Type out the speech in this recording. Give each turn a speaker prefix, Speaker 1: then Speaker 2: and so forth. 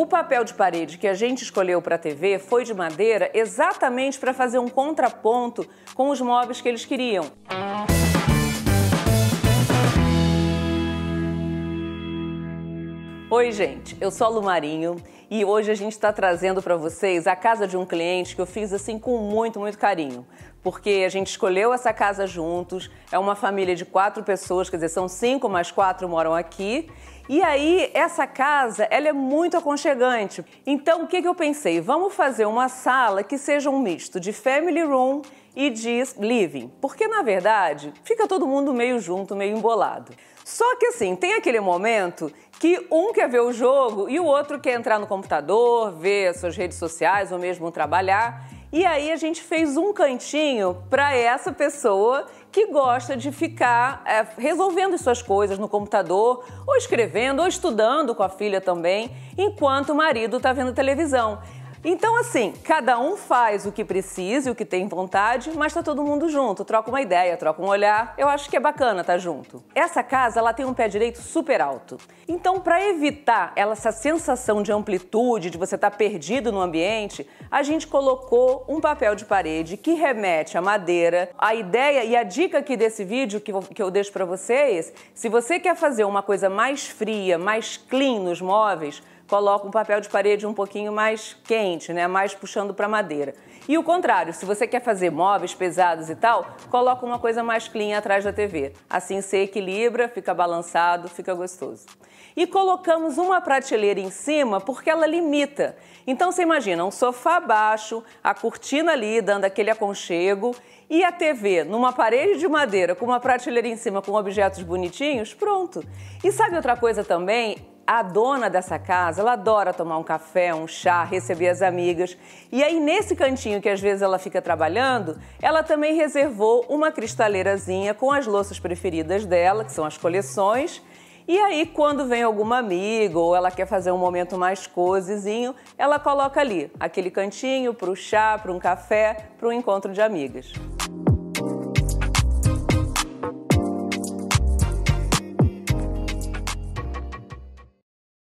Speaker 1: O papel de parede que a gente escolheu para a TV foi de madeira exatamente para fazer um contraponto com os móveis que eles queriam. Música Oi, gente, eu sou a Lu Marinho e hoje a gente está trazendo para vocês a casa de um cliente que eu fiz assim com muito, muito carinho. Porque a gente escolheu essa casa juntos, é uma família de quatro pessoas, quer dizer, são cinco mais quatro moram aqui. E aí, essa casa, ela é muito aconchegante. Então, o que, que eu pensei? Vamos fazer uma sala que seja um misto de family room e diz living, porque na verdade fica todo mundo meio junto, meio embolado. Só que assim, tem aquele momento que um quer ver o jogo e o outro quer entrar no computador, ver suas redes sociais ou mesmo trabalhar. E aí a gente fez um cantinho para essa pessoa que gosta de ficar é, resolvendo suas coisas no computador, ou escrevendo, ou estudando com a filha também, enquanto o marido está vendo televisão. Então, assim, cada um faz o que precisa e o que tem vontade, mas tá todo mundo junto, troca uma ideia, troca um olhar. Eu acho que é bacana tá junto. Essa casa, ela tem um pé direito super alto. Então, para evitar essa sensação de amplitude, de você estar tá perdido no ambiente, a gente colocou um papel de parede que remete à madeira. A ideia e a dica aqui desse vídeo que eu deixo para vocês, se você quer fazer uma coisa mais fria, mais clean nos móveis, coloca um papel de parede um pouquinho mais quente, né? mais puxando para madeira. E o contrário, se você quer fazer móveis pesados e tal, coloca uma coisa mais clean atrás da TV. Assim se equilibra, fica balançado, fica gostoso. E colocamos uma prateleira em cima porque ela limita. Então você imagina um sofá baixo, a cortina ali dando aquele aconchego e a TV numa parede de madeira com uma prateleira em cima com objetos bonitinhos, pronto. E sabe outra coisa também? a dona dessa casa, ela adora tomar um café, um chá, receber as amigas. E aí, nesse cantinho que às vezes ela fica trabalhando, ela também reservou uma cristaleirazinha com as louças preferidas dela, que são as coleções. E aí, quando vem alguma amiga ou ela quer fazer um momento mais cozizinho, ela coloca ali aquele cantinho para o chá, para um café, para um encontro de amigas.